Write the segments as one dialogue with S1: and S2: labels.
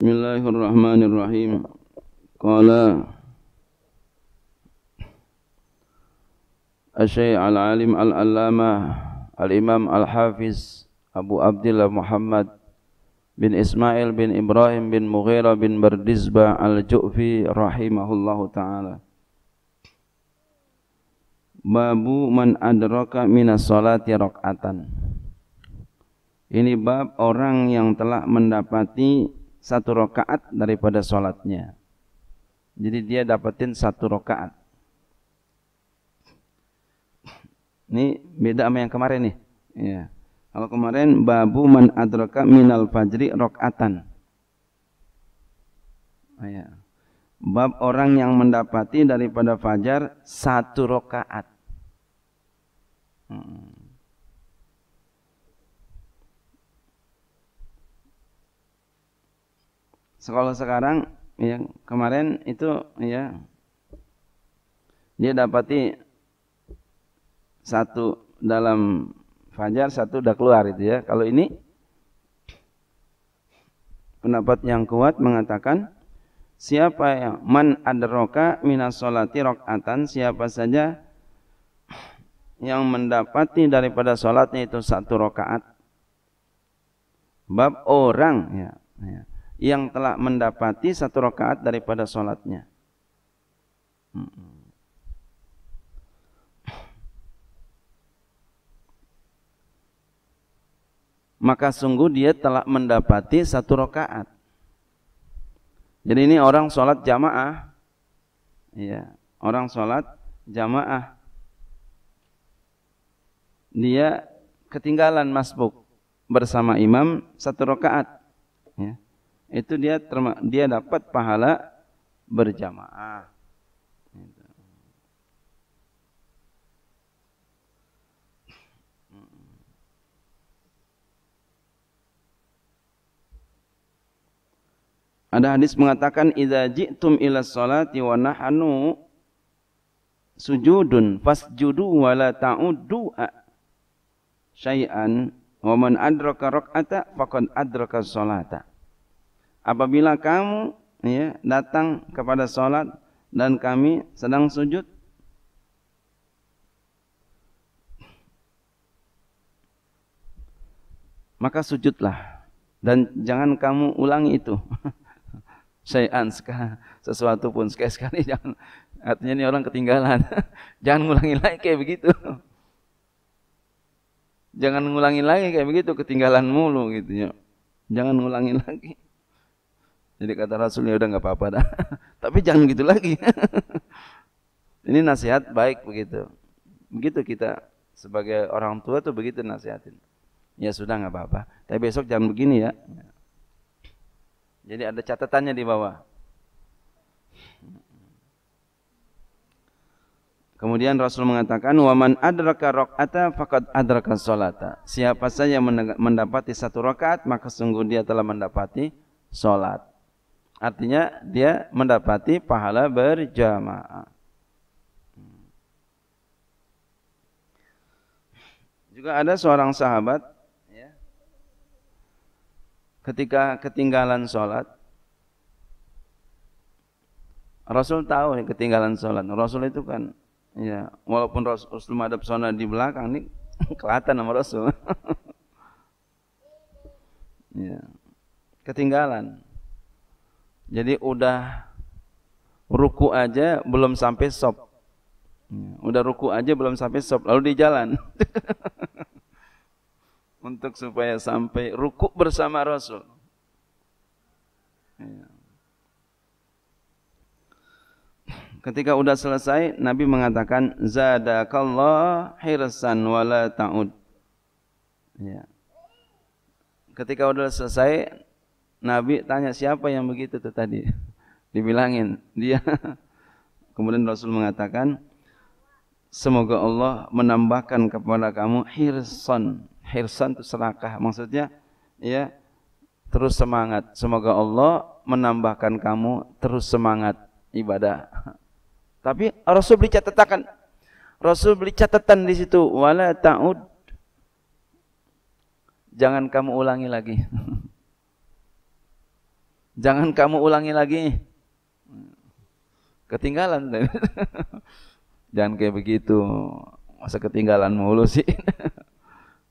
S1: Bismillahirrahmanirrahim. Qala Asy-Syaikh al-Alim al-Allamah al-Imam al-Hafiz Abu Abdullah Muhammad bin Ismail bin Ibrahim bin Mughirah bin Bardizbah al-Ju'fi rahimahullahu taala. Babu man adraka minas salati rak'atan. Ini bab orang yang telah mendapati satu rakaat daripada sholatnya. Jadi dia dapetin satu rakaat. Ini beda sama yang kemarin nih. Ya. Kalau kemarin babu man adraka minal fajri rokaatan. Ya. Bab orang yang mendapati daripada fajar satu rakaat. Hmm. sekolah sekarang ya kemarin itu ya dia dapati satu dalam fajar satu udah keluar itu ya kalau ini pendapat yang kuat mengatakan siapa yang man adroka minas solati rokatan siapa saja yang mendapati daripada solatnya itu satu rokaat bab orang ya, ya yang telah mendapati satu rakaat daripada sholatnya. Maka sungguh dia telah mendapati satu rakaat. Jadi ini orang solat jamaah, ya orang solat jamaah, dia ketinggalan masbuk bersama imam satu rakaat itu dia dia dapat pahala berjamaah. Gitu. Ada hadis mengatakan idza ji'tum ila sholati wa nahnu sujudun fasjudu wa la ta'uddu syai'an wa man adraka rak'ata faqad adraka sholata apabila kamu ya, datang kepada sholat dan kami sedang sujud maka sujudlah dan jangan kamu ulangi itu sayan sesuatu pun sekali-sekali jangan artinya ini orang ketinggalan jangan ngulangi lagi kayak begitu jangan ngulangi lagi kayak begitu ketinggalan mulu gitu ya. jangan ngulangi lagi jadi kata Rasulnya udah nggak apa-apa dah. Tapi jangan gitu lagi. Ini nasihat baik begitu. Begitu kita sebagai orang tua tuh begitu nasihatin. Ya sudah nggak apa-apa. Tapi besok jangan begini ya. Jadi ada catatannya di bawah. Kemudian Rasul mengatakan, "Waman adraka rakaata faqad adraka salata." Siapa saja yang mendapati satu rakaat, maka sungguh dia telah mendapati salat. Artinya dia mendapati pahala berjamaah. Juga ada seorang sahabat ya. ketika ketinggalan sholat Rasul tahu yang ketinggalan sholat. Rasul itu kan ya walaupun Rasul, Rasul madhab sholat di belakang nih kelihatan sama Rasul. ya. Ketinggalan. Jadi udah ruku aja belum sampai sop. Ya, udah ruku aja belum sampai sop, lalu di jalan. Untuk supaya sampai ruku bersama Rasul. Ya. Ketika udah selesai, Nabi mengatakan, Zadakallah hirsan wala ta'ud. Ya. Ketika udah selesai, Nabi tanya siapa yang begitu tuh tadi? Dibilangin dia. Kemudian Rasul mengatakan, semoga Allah menambahkan kepada kamu hirsan. Hirsan itu serakah. Maksudnya ya terus semangat. Semoga Allah menambahkan kamu terus semangat ibadah. Tapi Rasul beri catatan. Rasul beri catatan di situ wala ta'ud. Jangan kamu ulangi lagi. Jangan kamu ulangi lagi. Ketinggalan. Jangan kayak begitu. Masa ketinggalan mulu sih.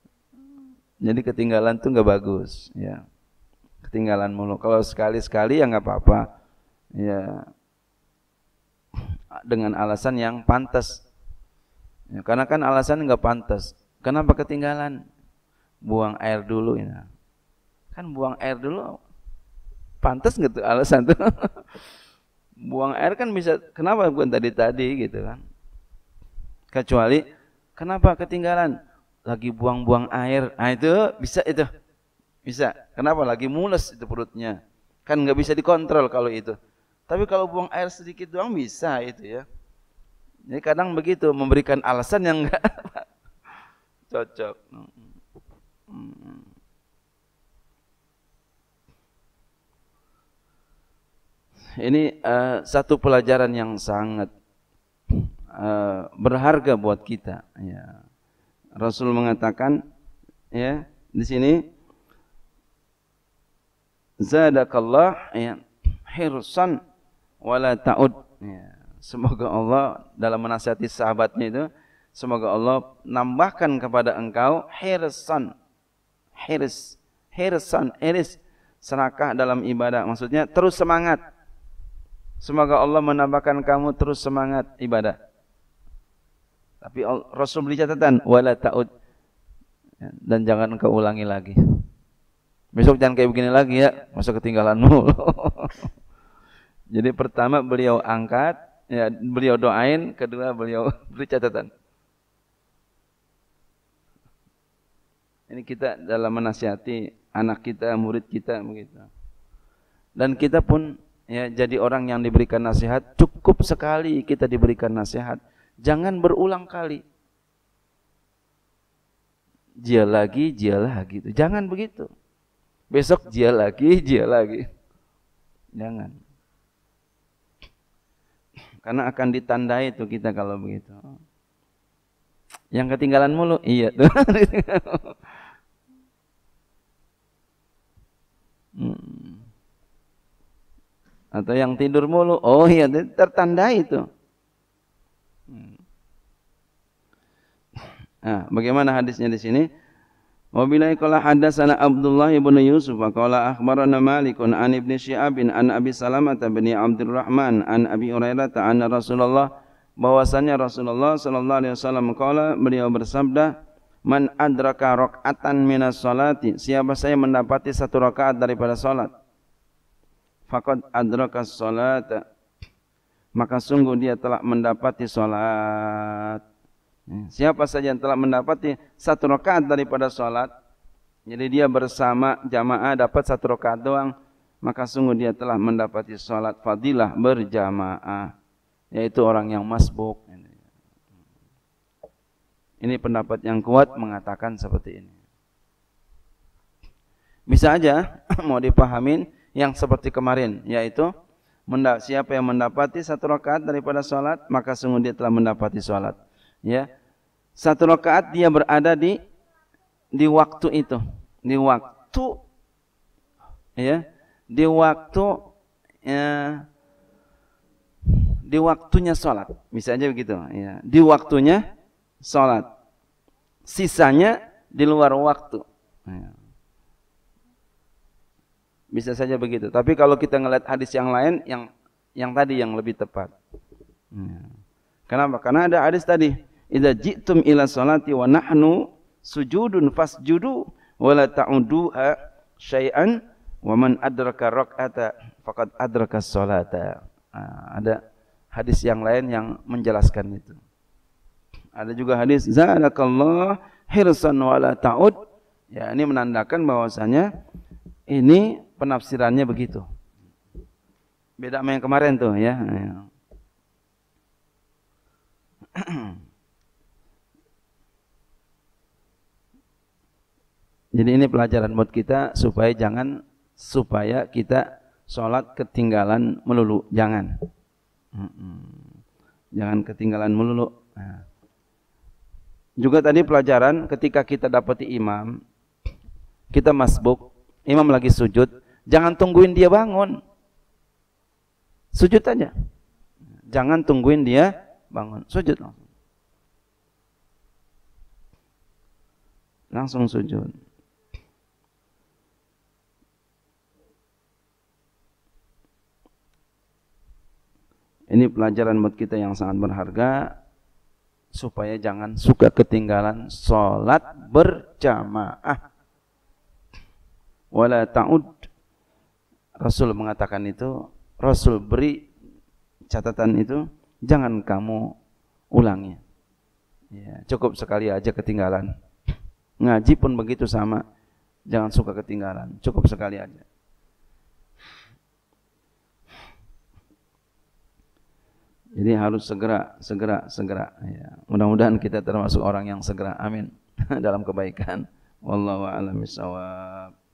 S1: Jadi ketinggalan tuh nggak bagus, ya. Ketinggalan mulu. Kalau sekali-sekali ya nggak apa-apa. Ya. Dengan alasan yang pantas. Ya, karena kan alasan nggak pantas. Kenapa ketinggalan? Buang air dulu ya. Kan buang air dulu pantas gitu alasan tuh buang air kan bisa kenapa bukan tadi tadi gitu kan kecuali kenapa ketinggalan lagi buang-buang air nah itu bisa itu bisa kenapa lagi mules itu perutnya kan nggak bisa dikontrol kalau itu tapi kalau buang air sedikit doang bisa itu ya jadi kadang begitu memberikan alasan yang enggak cocok hmm. ini uh, satu pelajaran yang sangat uh, berharga buat kita. Ya. Rasul mengatakan ya di sini zadakallah ya hirsan wala ta'ud. Ya. Semoga Allah dalam menasihati sahabatnya itu semoga Allah nambahkan kepada engkau hirsan hirs hirsan eris serakah dalam ibadah maksudnya terus semangat Semoga Allah menambahkan kamu terus semangat ibadah. Tapi Rasul beri catatan, wala ta'ud. Ya, dan jangan engkau ulangi lagi. Besok jangan kayak begini lagi ya, masa ketinggalanmu. Jadi pertama beliau angkat, ya beliau doain, kedua beliau beri catatan. Ini kita dalam menasihati anak kita, murid kita begitu. Dan kita pun ya jadi orang yang diberikan nasihat cukup sekali kita diberikan nasihat jangan berulang kali dia lagi dia lagi gitu jangan begitu besok dia lagi dia lagi jangan karena akan ditandai itu kita kalau begitu yang ketinggalan mulu iya tuh atau yang tidur mulu oh iya tertanda itu nah, bagaimana hadisnya di sini Wabillahi ada sana Abdullah ibnu Yusuf wa qala akhbarana Malik an ibn an Abi Salamah bin Abdurrahman an Abi Hurairah anna Rasulullah bahwasanya Rasulullah sallallahu alaihi wasallam kala beliau bersabda man adraka atan minas salati siapa saya mendapati satu rakaat daripada salat faqad adraka salata maka sungguh dia telah mendapati salat ya, siapa saja yang telah mendapati satu rakaat daripada salat jadi dia bersama jamaah dapat satu rakaat doang maka sungguh dia telah mendapati salat fadilah berjamaah yaitu orang yang masbuk ini pendapat yang kuat mengatakan seperti ini bisa aja mau dipahamin yang seperti kemarin yaitu siapa yang mendapati satu rakaat daripada salat maka sungguh dia telah mendapati salat ya satu rakaat dia berada di di waktu itu di waktu ya di waktu ya, di waktunya salat bisa aja begitu ya di waktunya salat sisanya di luar waktu ya. Bisa saja begitu. Tapi kalau kita ngelihat hadis yang lain, yang yang tadi yang lebih tepat. Hmm. Kenapa? Karena ada hadis tadi, Ida ji'tum ila salati wa nahnu sujudun fasjudu wa la ta'uduha syai'an wa man adraka rak'ata faqad adraka salata." Nah, ada hadis yang lain yang menjelaskan itu. Ada juga hadis zalakallah hirsan la ta'ud. Ya, ini menandakan bahwasanya ini penafsirannya begitu. Beda sama yang kemarin tuh ya. Jadi ini pelajaran buat kita supaya jangan supaya kita sholat ketinggalan melulu, jangan, jangan ketinggalan melulu. Juga tadi pelajaran ketika kita dapati imam, kita masbuk, imam lagi sujud, Jangan tungguin dia bangun. Sujud aja. Jangan tungguin dia bangun. Sujud langsung. sujud. Ini pelajaran buat kita yang sangat berharga supaya jangan suka ketinggalan sholat berjamaah. Wala ta'ud Rasul mengatakan itu, Rasul beri catatan itu, jangan kamu ulangi. Ya, cukup sekali aja ketinggalan. Ngaji pun begitu sama, jangan suka ketinggalan, cukup sekali aja. Jadi harus segera, segera, segera. Ya. Mudah-mudahan kita termasuk orang yang segera. Amin. Dalam kebaikan. Wallahu a'lam bishawab.